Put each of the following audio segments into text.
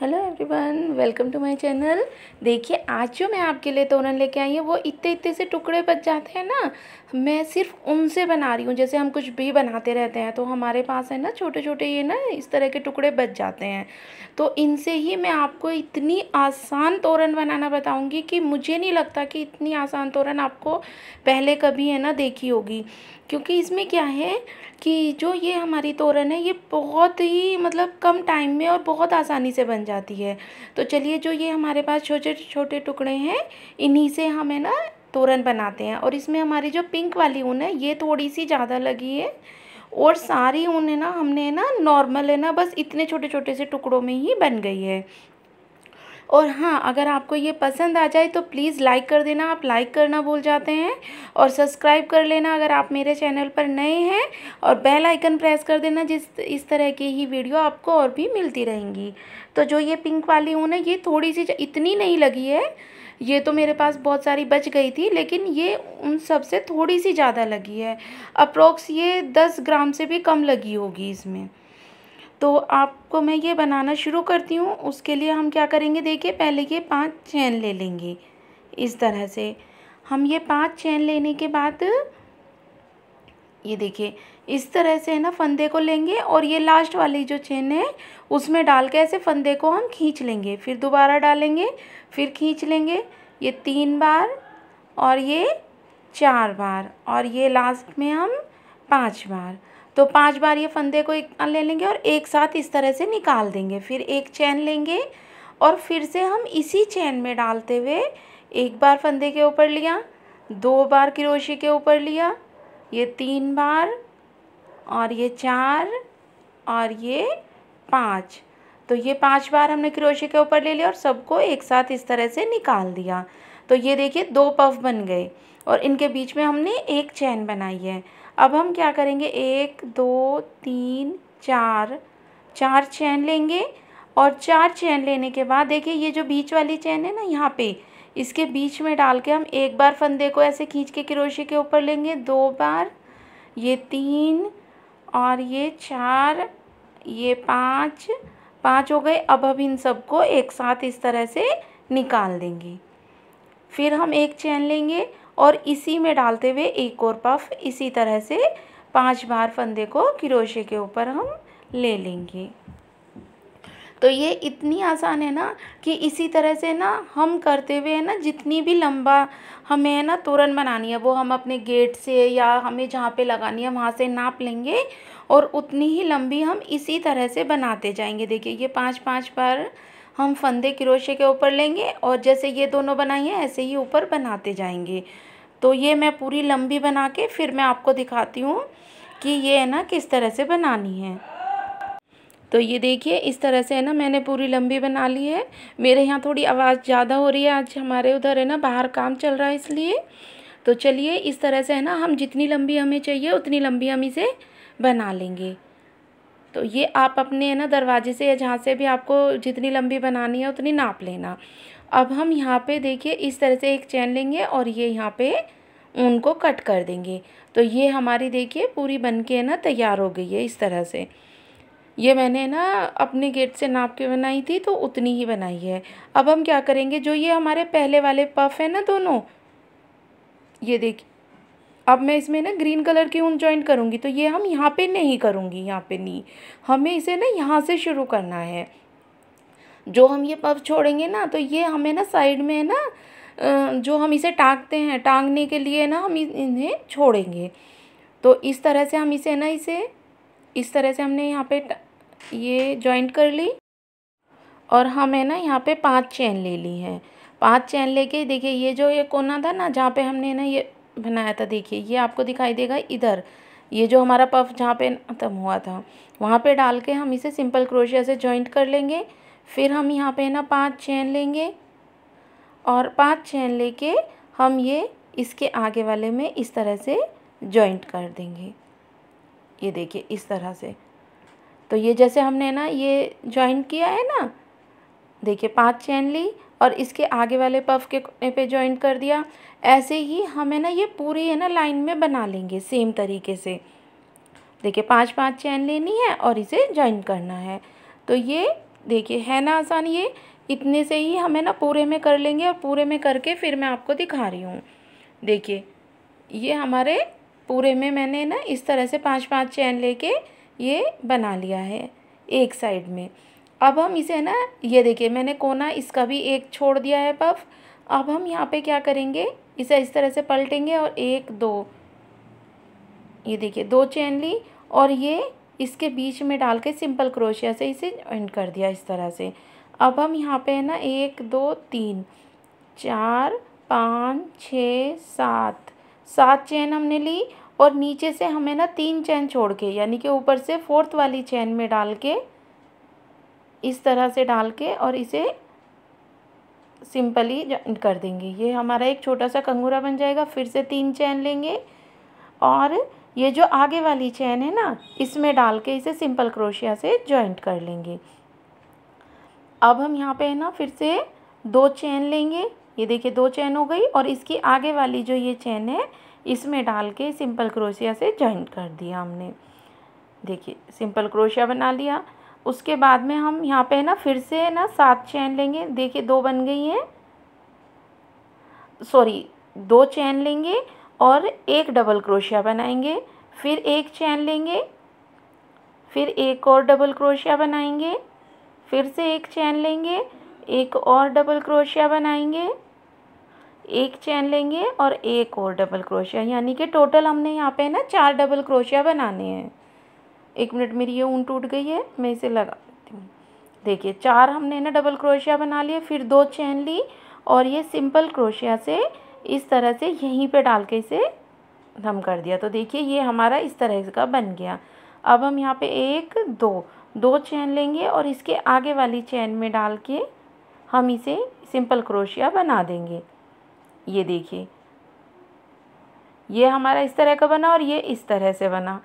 hello everyone welcome to my channel देखिए आज जो मैं आपके लिए तोरण लेके आई हूँ वो इतने इतने से टुकड़े बच जाते हैं ना मैं सिर्फ उनसे बना रही हूँ जैसे हम कुछ भी बनाते रहते हैं तो हमारे पास है ना छोटे छोटे ये ना इस तरह के टुकड़े बच जाते हैं तो इनसे ही मैं आपको इतनी आसान तोरण बनाना बताऊँगी कि मुझे नहीं लगता कि इतनी आसान तोरण आपको पहले कभी है ना देखी होगी क्योंकि इसमें क्या है कि जो ये हमारी तोरण है ये बहुत ही मतलब कम टाइम में और बहुत आसानी से बन जाती है तो चलिए जो ये हमारे पास छोटे छोटे छोटे टुकड़े हैं इन्हीं से हम है ना तोरण बनाते हैं और इसमें हमारी जो पिंक वाली ऊन है ये थोड़ी सी ज़्यादा लगी है और सारी ऊन है ना हमने ना नॉर्मल है ना बस इतने छोटे छोटे से टुकड़ों में ही बन गई है और हाँ अगर आपको ये पसंद आ जाए तो प्लीज़ लाइक कर देना आप लाइक करना भूल जाते हैं और सब्सक्राइब कर लेना अगर आप मेरे चैनल पर नए हैं और बेल आइकन प्रेस कर देना जिस इस तरह की ही वीडियो आपको और भी मिलती रहेंगी तो जो ये पिंक वाली ऊन है ये थोड़ी सी इतनी नहीं लगी है ये तो मेरे पास बहुत सारी बच गई थी लेकिन ये उन सब से थोड़ी सी ज़्यादा लगी है अप्रोक्स ये दस ग्राम से भी कम लगी होगी इसमें तो आपको मैं ये बनाना शुरू करती हूँ उसके लिए हम क्या करेंगे देखिए पहले ये पांच चैन ले लेंगे इस तरह से हम ये पांच चैन लेने के बाद ये देखिए इस तरह से है ना फंदे को लेंगे और ये लास्ट वाली जो चेन है उसमें डाल के ऐसे फंदे को हम खींच लेंगे फिर दोबारा डालेंगे फिर खींच लेंगे ये तीन बार और ये चार बार और ये लास्ट में हम पाँच बार तो पाँच बार ये फंदे को एक ले लेंगे और एक साथ इस तरह से निकाल देंगे फिर एक चैन लेंगे और फिर से हम इसी चैन में डालते हुए एक बार फंदे के ऊपर लिया दो बार क्रोशी के ऊपर लिया ये तीन बार और ये चार और ये पाँच तो ये पांच बार हमने क्रोशे के ऊपर ले लिया और सबको एक साथ इस तरह से निकाल दिया तो ये देखिए दो पफ बन गए और इनके बीच में हमने एक चैन बनाई है अब हम क्या करेंगे एक दो तीन चार चार चैन लेंगे और चार चैन लेने के बाद देखिए ये जो बीच वाली चैन है ना यहाँ पे इसके बीच में डाल के हम एक बार फंदे को ऐसे खींच के क्रोशे के ऊपर लेंगे दो बार ये तीन और ये चार ये पाँच पाँच हो गए अब हम इन सबको एक साथ इस तरह से निकाल देंगे फिर हम एक चैन लेंगे और इसी में डालते हुए एक और पफ इसी तरह से पांच बार फंदे को क्रोशे के ऊपर हम ले लेंगे तो ये इतनी आसान है ना कि इसी तरह से ना हम करते हुए है ना जितनी भी लंबा हमें है ना तोरण बनानी है वो हम अपने गेट से या हमें जहाँ पे लगानी है वहाँ से नाप लेंगे और उतनी ही लंबी हम इसी तरह से बनाते जाएंगे देखिए ये पाँच पाँच बार हम फंदे क्रोशे के ऊपर लेंगे और जैसे ये दोनों बनाई हैं ऐसे ही ऊपर बनाते जाएंगे तो ये मैं पूरी लंबी बना के फिर मैं आपको दिखाती हूँ कि ये है ना किस तरह से बनानी है तो ये देखिए इस तरह से है ना मैंने पूरी लंबी बना ली है मेरे यहाँ थोड़ी आवाज़ ज़्यादा हो रही है आज हमारे उधर है ना बाहर काम चल रहा है इसलिए तो चलिए इस तरह से है ना हम जितनी लंबी हमें चाहिए उतनी लंबी हम इसे बना लेंगे तो ये आप अपने है ना दरवाजे से या जहाँ से भी आपको जितनी लंबी बनानी है उतनी नाप लेना अब हम यहाँ पे देखिए इस तरह से एक चैन लेंगे और ये यहाँ पे उनको कट कर देंगे तो ये हमारी देखिए पूरी बन के है ना तैयार हो गई है इस तरह से ये मैंने ना अपने गेट से नाप के बनाई थी तो उतनी ही बनाई है अब हम क्या करेंगे जो ये हमारे पहले वाले पफ है ना दोनों ये देखिए अब मैं इसमें ना ग्रीन कलर की ऊन ज्वाइन करूँगी तो ये हम यहाँ पे नहीं करूँगी यहाँ पे नहीं हमें इसे ना यहाँ से शुरू करना है जो हम ये पफ छोड़ेंगे ना तो ये हमें ना साइड में है ना जो हम इसे टाँगते हैं टाँगने के लिए ना हम इन्हें छोड़ेंगे तो इस तरह से हम इसे ना इसे इस तरह से हमने यहाँ पे ये जॉइंट कर ली और हमें ना यहाँ पे पांच चैन ले ली है पांच चैन लेके देखिए ये जो ये कोना था ना जहाँ पे हमने ना ये बनाया था देखिए ये आपको दिखाई देगा इधर ये जो हमारा पफ जहाँ पे खत्म हुआ था वहाँ पे डाल के हम इसे सिंपल क्रोशिया से जॉइंट कर लेंगे फिर हम यहाँ पे ना पांच चैन लेंगे और पांच चैन लेके हम ये इसके आगे वाले में इस तरह से जॉइंट कर देंगे ये देखिए इस तरह से तो ये जैसे हमने ना ये जॉइंट किया है ना देखिए पांच चैन ली और इसके आगे वाले पफ के कोने पे जॉइंट कर दिया ऐसे ही हमें ना ये पूरी है ना लाइन में बना लेंगे सेम तरीके से देखिए पांच पांच चैन लेनी है और इसे जॉइंट करना है तो ये देखिए है ना आसान ये इतने से ही हमें ना पूरे में कर लेंगे और पूरे में करके फिर मैं आपको दिखा रही हूँ देखिए ये हमारे पूरे में मैंने ना इस तरह से पांच पांच चैन लेके ये बना लिया है एक साइड में अब हम इसे ना ये देखिए मैंने कोना इसका भी एक छोड़ दिया है पफ अब हम यहाँ पे क्या करेंगे इसे इस तरह से पलटेंगे और एक दो ये देखिए दो चैन ली और ये इसके बीच में डाल के सिंपल क्रोशिया से इसे एंड कर दिया इस तरह से अब हम यहाँ पे है ना एक दो तीन चार पाँच छ सात सात चैन हमने ली और नीचे से हमें ना तीन चैन छोड़ के यानी कि ऊपर से फोर्थ वाली चैन में डाल के इस तरह से डाल के और इसे सिंपली कर देंगे ये हमारा एक छोटा सा कंगूरा बन जाएगा फिर से तीन चैन लेंगे और ये जो आगे वाली चैन है ना इसमें डाल के इसे सिंपल क्रोशिया से जॉइंट कर लेंगे अब हम यहाँ पे है ना फिर से दो चैन लेंगे ये देखिए दो चैन हो गई और इसकी आगे वाली जो ये चैन है इसमें डाल के सिंपल क्रोशिया से जॉइंट कर दिया हमने देखिए सिंपल क्रोशिया बना लिया उसके बाद में हम यहाँ पे है ना फिर से है ना सात चैन लेंगे देखिए दो बन गई हैं सॉरी दो चैन लेंगे और एक डबल क्रोशिया बनाएंगे फिर एक चैन लेंगे फिर एक और डबल क्रोशिया बनाएंगे फिर से एक चैन लेंगे एक और डबल क्रोशिया बनाएंगे एक चैन लेंगे और एक और डबल क्रोशिया यानी कि टोटल हमने यहाँ पे ना चार डबल क्रोशिया बनाने हैं एक मिनट मेरी ये ऊन टूट गई है मैं इसे लगा देती हूँ देखिए चार हमने ना डबल क्रोशिया बना लिए फिर दो चैन ली और ये सिंपल क्रोशिया से इस तरह से यहीं पे डाल के इसे हम कर दिया तो देखिए ये हमारा इस तरह का बन गया अब हम यहाँ पे एक दो दो चैन लेंगे और इसके आगे वाली चैन में डाल के हम इसे सिंपल क्रोशिया बना देंगे ये देखिए ये हमारा इस तरह का बना और ये इस तरह से बना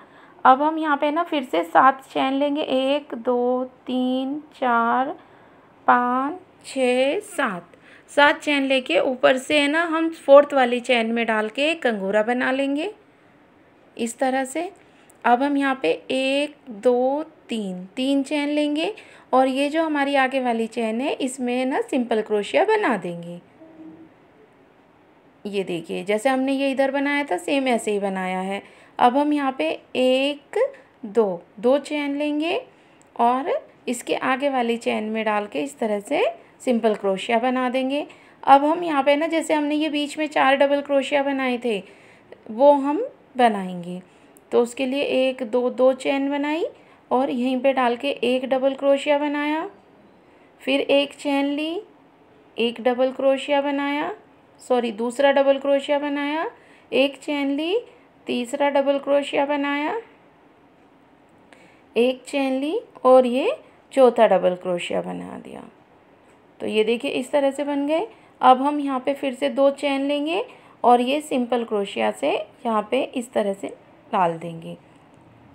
अब हम यहाँ पे ना फिर से सात चैन लेंगे एक दो तीन चार पाँच छ सात सात चैन लेके ऊपर से है ना हम फोर्थ वाली चैन में डाल के कंगूरा बना लेंगे इस तरह से अब हम यहाँ पे एक दो तीन तीन चैन लेंगे और ये जो हमारी आगे वाली चैन है इसमें ना सिंपल क्रोशिया बना देंगे ये देखिए जैसे हमने ये इधर बनाया था सेम ऐसे ही बनाया है अब हम यहाँ पे एक दो दो चैन लेंगे और इसके आगे वाली चैन में डाल के इस तरह से सिंपल क्रोशिया बना देंगे अब हम यहाँ पे ना जैसे हमने ये बीच में चार डबल क्रोशिया बनाए थे वो हम बनाएंगे तो उसके लिए एक दो दो चैन बनाई और यहीं पे डाल के एक डबल क्रोशिया बनाया फिर एक चैन ली एक डबल क्रोशिया बनाया सॉरी दूसरा डबल क्रोशिया बनाया एक चैन ली तीसरा डबल क्रोशिया बनाया एक चैन ली और ये चौथा डबल क्रोशिया बना दिया तो ये देखिए इस तरह से बन गए अब हम यहाँ पे फिर से दो चैन लेंगे और ये सिंपल क्रोशिया से यहाँ पे इस तरह से डाल देंगे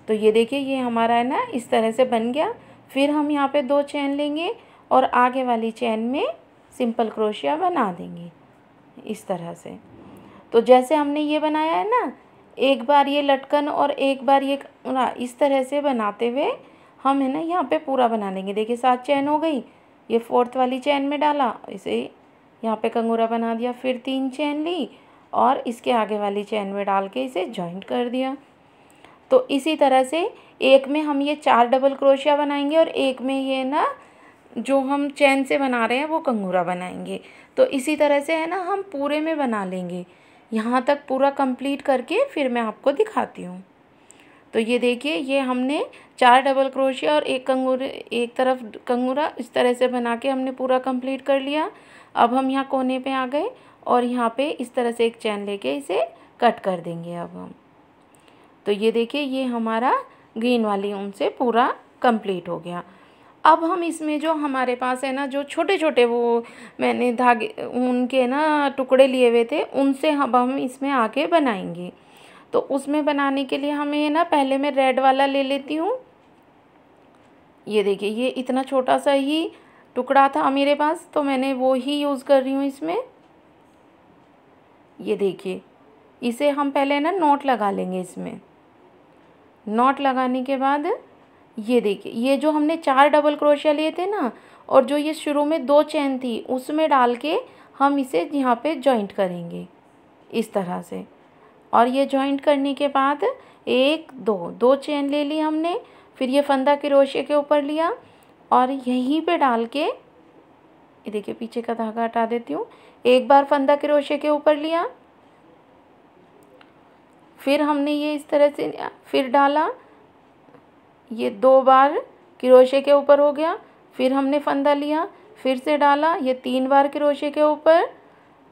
तो ये देखिए ये हमारा है ना इस तरह से बन गया फिर हम यहाँ पे दो चैन लेंगे और आगे वाली चैन में सिंपल क्रोशिया बना देंगे इस तरह से तो जैसे हमने ये बनाया है ना एक बार ये लटकन और एक बार ये इस तरह से बनाते हुए हम है ना यहाँ पे पूरा बना लेंगे देखिए सात चैन हो गई ये फोर्थ वाली चैन में डाला इसे यहाँ पे कंगूरा बना दिया फिर तीन चैन ली और इसके आगे वाली चैन में डाल के इसे जॉइंट कर दिया तो इसी तरह से एक में हम ये चार डबल क्रोशिया बनाएंगे और एक में ये ना जो हम चैन से बना रहे हैं वो कंगूरा बनाएंगे तो इसी तरह से है ना हम पूरे में बना लेंगे यहाँ तक पूरा कंप्लीट करके फिर मैं आपको दिखाती हूँ तो ये देखिए ये हमने चार डबल क्रोशिया और एक कंगूर एक तरफ कंगूरा इस तरह से बना के हमने पूरा कंप्लीट कर लिया अब हम यहाँ कोने पे आ गए और यहाँ पे इस तरह से एक चैन लेके इसे कट कर देंगे अब हम तो ये देखिए ये हमारा ग्रीन वाली ऊन से पूरा कंप्लीट हो गया अब हम इसमें जो हमारे पास है ना जो छोटे छोटे वो मैंने धागे उनके ना टुकड़े लिए हुए थे उनसे अब हम इसमें आके बनाएंगे तो उसमें बनाने के लिए हमें ना पहले मैं रेड वाला ले लेती हूँ ये देखिए ये इतना छोटा सा ही टुकड़ा था मेरे पास तो मैंने वो ही यूज़ कर रही हूँ इसमें ये देखिए इसे हम पहले ना नोट लगा लेंगे इसमें नोट लगाने के बाद ये देखिए ये जो हमने चार डबल क्रोशिया लिए थे ना और जो ये शुरू में दो चैन थी उसमें डाल के हम इसे यहाँ पे जॉइंट करेंगे इस तरह से और ये जॉइंट करने के बाद एक दो दो चैन ले ली हमने फिर ये फंदा क्रोशिया के ऊपर लिया और यहीं पे डाल के ये देखिए पीछे का धागा हटा देती हूँ एक बार फंदा क्रोशिया के ऊपर लिया फिर हमने ये इस तरह से फिर डाला ये दो बार क्रोशे के ऊपर हो गया फिर हमने फंदा लिया फिर से डाला ये तीन बार क्रोशे के ऊपर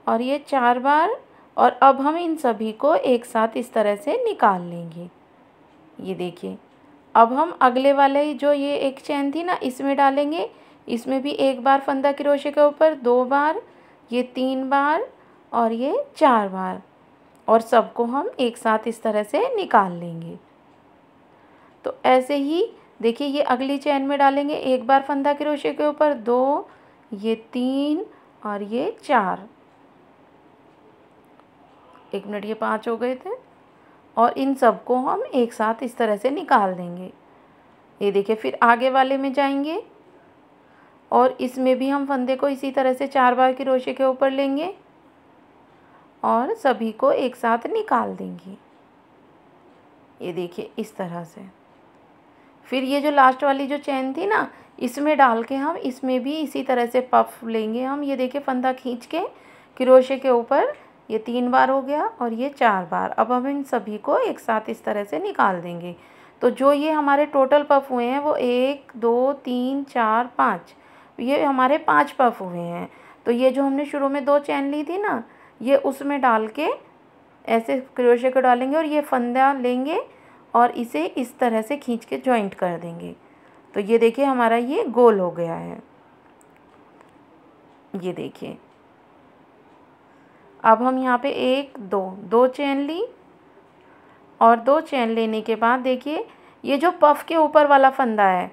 और ये चार बार और अब हम इन सभी को एक साथ इस तरह से निकाल लेंगे ये देखिए अब हम अगले वाले जो ये एक चैन थी ना इसमें डालेंगे इसमें भी एक बार फंदा क्रोशे के ऊपर दो बार ये तीन बार और ये चार बार और सबको हम एक साथ इस तरह से निकाल लेंगे तो ऐसे ही देखिए ये अगली चैन में डालेंगे एक बार फंदा क्रोशे के ऊपर दो ये तीन और ये चार एक मिनट ये पाँच हो गए थे और इन सबको हम एक साथ इस तरह से निकाल देंगे ये देखिए फिर आगे वाले में जाएंगे और इसमें भी हम फंदे को इसी तरह से चार बार क्रोशे के ऊपर लेंगे और सभी को एक साथ निकाल देंगे ये देखिए इस तरह से फिर ये जो लास्ट वाली जो चैन थी ना इसमें डाल के हम इसमें भी इसी तरह से पफ लेंगे हम ये देखिए फंदा खींच के क्रोशे के ऊपर ये तीन बार हो गया और ये चार बार अब हम इन सभी को एक साथ इस तरह से निकाल देंगे तो जो ये हमारे टोटल पफ हुए हैं वो एक दो तीन चार पाँच ये हमारे पाँच पफ हुए हैं तो ये जो हमने शुरू में दो चैन ली थी ना ये उसमें डाल के ऐसे क्रोशे को डालेंगे और ये फंदा लेंगे और इसे इस तरह से खींच के जॉइंट कर देंगे तो ये देखिए हमारा ये गोल हो गया है ये देखिए अब हम यहाँ पे एक दो दो चैन ली और दो चैन लेने के बाद देखिए ये जो पफ के ऊपर वाला फंदा है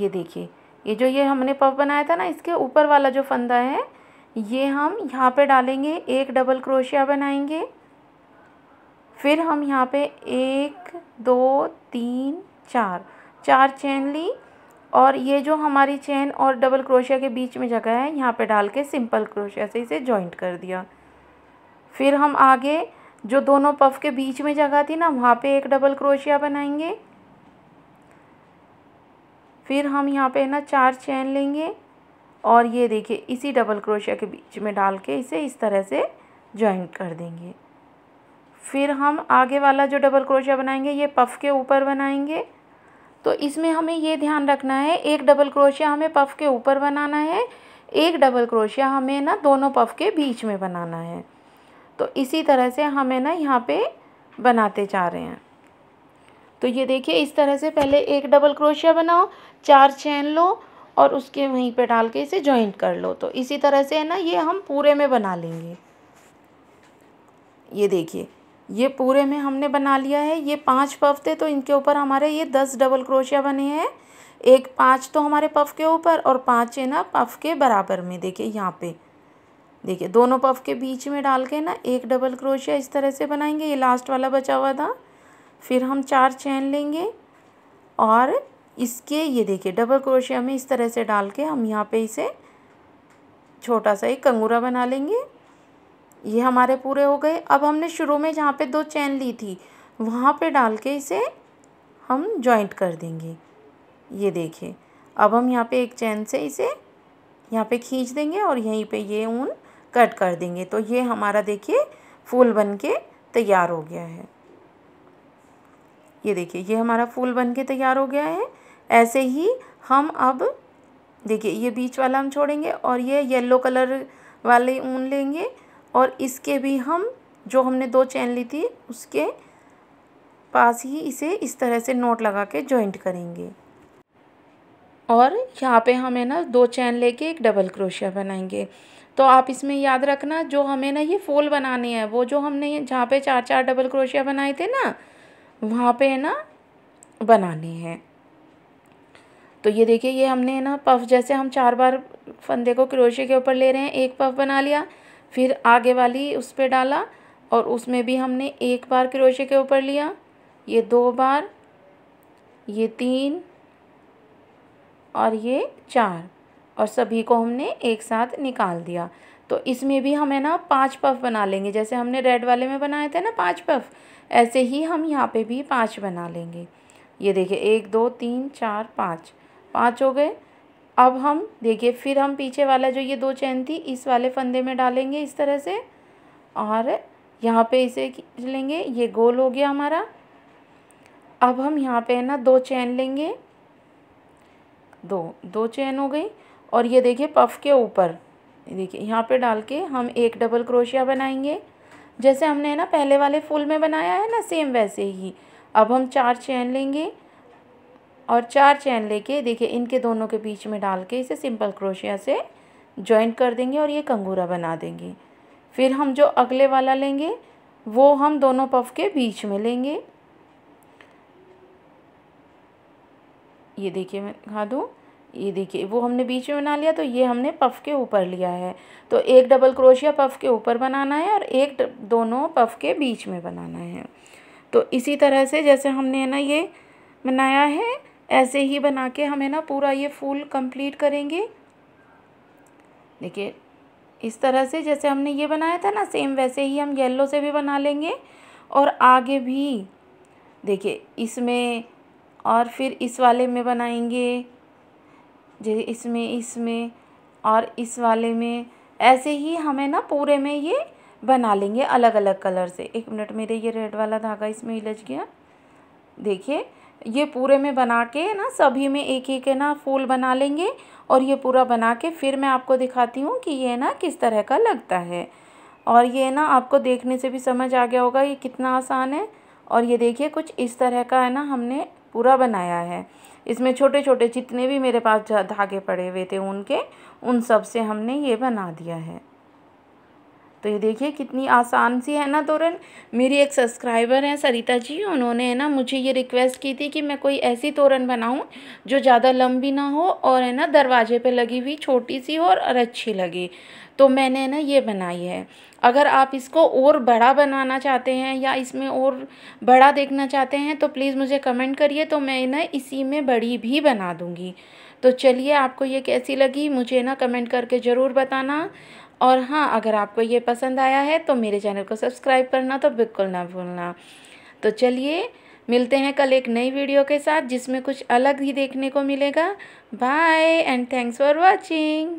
ये देखिए ये जो ये हमने पफ बनाया था ना इसके ऊपर वाला जो फंदा है ये हम यहाँ पे डालेंगे एक डबल क्रोशिया बनाएंगे फिर हम यहाँ पे एक दो तीन चार चार चैन ली और ये जो हमारी चैन और डबल क्रोशिया के बीच में जगह है यहाँ पे डाल के सिंपल क्रोशिया से इसे जॉइंट कर दिया फिर हम आगे जो दोनों पफ के बीच में जगह थी ना वहाँ पे एक डबल क्रोशिया बनाएंगे फिर हम यहाँ पे ना चार चैन लेंगे और ये देखिए इसी डबल क्रोशिया के बीच में डाल के इसे इस तरह से जॉइंट कर देंगे फिर हम आगे वाला जो डबल क्रोशिया बनाएंगे ये पफ के ऊपर बनाएंगे तो इसमें हमें ये ध्यान रखना है एक डबल क्रोशिया हमें पफ के ऊपर बनाना है एक डबल क्रोशिया हमें ना दोनों पफ के बीच में बनाना है तो इसी तरह से हमें ना यहाँ पे बनाते जा रहे हैं तो ये देखिए इस तरह से पहले एक डबल क्रोशिया बनाओ चार चैन लो और उसके वहीं पे डाल के इसे जॉइंट कर लो तो इसी तरह से है ना ये हम पूरे में बना लेंगे ये देखिए ये पूरे में हमने बना लिया है ये पांच पफ थे तो इनके ऊपर हमारे ये दस डबल क्रोशिया बने हैं एक पाँच तो हमारे पफ के ऊपर और पाँच है ना पफ के बराबर में देखिए यहाँ पे देखिए दोनों पफ के बीच में डाल के ना एक डबल क्रोशिया इस तरह से बनाएंगे ये लास्ट वाला बचा हुआ था फिर हम चार चैन लेंगे और इसके ये देखिए डबल क्रोशिया में इस तरह से डाल के हम यहाँ पे इसे छोटा सा एक कंगूरा बना लेंगे ये हमारे पूरे हो गए अब हमने शुरू में जहाँ पे दो चैन ली थी वहाँ पे डाल के इसे हम जॉइंट कर देंगे ये देखिए अब हम यहाँ पे एक चैन से इसे यहाँ पे खींच देंगे और यहीं पे ये ऊन कट कर देंगे तो ये हमारा देखिए फूल बन के तैयार हो गया है ये देखिए ये हमारा फूल बन के तैयार हो गया है ऐसे ही हम अब देखिए ये बीच वाला हम छोड़ेंगे और ये येलो कलर वाले ऊन लेंगे और इसके भी हम जो हमने दो चैन ली थी उसके पास ही इसे इस तरह से नोट लगा के जॉइंट करेंगे और यहाँ पे हमें ना दो चैन लेके एक डबल क्रोशिया बनाएंगे तो आप इसमें याद रखना जो हमें ना ये फोल बनाने हैं वो जो हमने जहाँ पे चार चार डबल क्रोशिया बनाए थे ना वहाँ पे है ना बनाने हैं तो ये देखिए ये हमने ना पफ जैसे हम चार बार फंदे को क्रोशिया के ऊपर ले रहे हैं एक पफ बना लिया फिर आगे वाली उस पर डाला और उसमें भी हमने एक बार क्रोशे के ऊपर लिया ये दो बार ये तीन और ये चार और सभी को हमने एक साथ निकाल दिया तो इसमें भी हमें ना पांच पफ बना लेंगे जैसे हमने रेड वाले में बनाए थे ना पांच पफ ऐसे ही हम यहाँ पे भी पांच बना लेंगे ये देखिए एक दो तीन चार पाँच पाँच हो गए अब हम देखिए फिर हम पीछे वाला जो ये दो चैन थी इस वाले फंदे में डालेंगे इस तरह से और यहाँ पे इसे खींच लेंगे ये गोल हो गया हमारा अब हम यहाँ पे है ना दो चैन लेंगे दो दो चैन हो गई और ये देखिए पफ के ऊपर देखिए यहाँ पे डाल के हम एक डबल क्रोशिया बनाएंगे जैसे हमने है ना पहले वाले फूल में बनाया है ना सेम वैसे ही अब हम चार चैन लेंगे और चार चैन लेके देखिए इनके दोनों के बीच में डाल के इसे सिंपल क्रोशिया से जॉइंट कर देंगे और ये कंगूरा बना देंगे फिर हम जो अगले वाला लेंगे वो हम दोनों पफ के बीच में लेंगे ये देखिए मैं दिखा दूँ ये देखिए वो हमने बीच में बना लिया तो ये हमने पफ के ऊपर लिया है तो एक डबल क्रोशिया पफ के ऊपर बनाना है और एक दोनों पफ के बीच में बनाना है तो इसी तरह से जैसे हमने ना ये बनाया है ऐसे ही बना के हमें ना पूरा ये फूल कंप्लीट करेंगे देखिए इस तरह से जैसे हमने ये बनाया था ना सेम वैसे ही हम येलो से भी बना लेंगे और आगे भी देखिए इसमें और फिर इस वाले में बनाएंगे जैसे इसमें इसमें और इस वाले में ऐसे ही हमें ना पूरे में ये बना लेंगे अलग अलग कलर से एक मिनट मेरे ये रेड वाला धागा इसमें उलझ गया देखिए ये पूरे में बना के ना सभी में एक एक है ना फूल बना लेंगे और ये पूरा बना के फिर मैं आपको दिखाती हूँ कि ये ना किस तरह का लगता है और ये ना आपको देखने से भी समझ आ गया होगा ये कितना आसान है और ये देखिए कुछ इस तरह का है ना हमने पूरा बनाया है इसमें छोटे छोटे जितने भी मेरे पास धागे पड़े हुए थे उनके उन सब से हमने ये बना दिया है तो ये देखिए कितनी आसान सी है ना तोरण मेरी एक सब्सक्राइबर हैं सरिता जी उन्होंने है ना मुझे ये रिक्वेस्ट की थी कि मैं कोई ऐसी तोरण बनाऊं जो ज़्यादा लंबी ना हो और है ना दरवाजे पे लगी हुई छोटी सी हो और अच्छी लगे तो मैंने ना ये बनाई है अगर आप इसको और बड़ा बनाना चाहते हैं या इसमें और बड़ा देखना चाहते हैं तो प्लीज़ मुझे कमेंट करिए तो मैं ना इसी में बड़ी भी बना दूँगी तो चलिए आपको ये कैसी लगी मुझे ना कमेंट करके ज़रूर बताना और हाँ अगर आपको ये पसंद आया है तो मेरे चैनल को सब्सक्राइब करना तो बिल्कुल ना भूलना तो चलिए मिलते हैं कल एक नई वीडियो के साथ जिसमें कुछ अलग ही देखने को मिलेगा bye and thanks for watching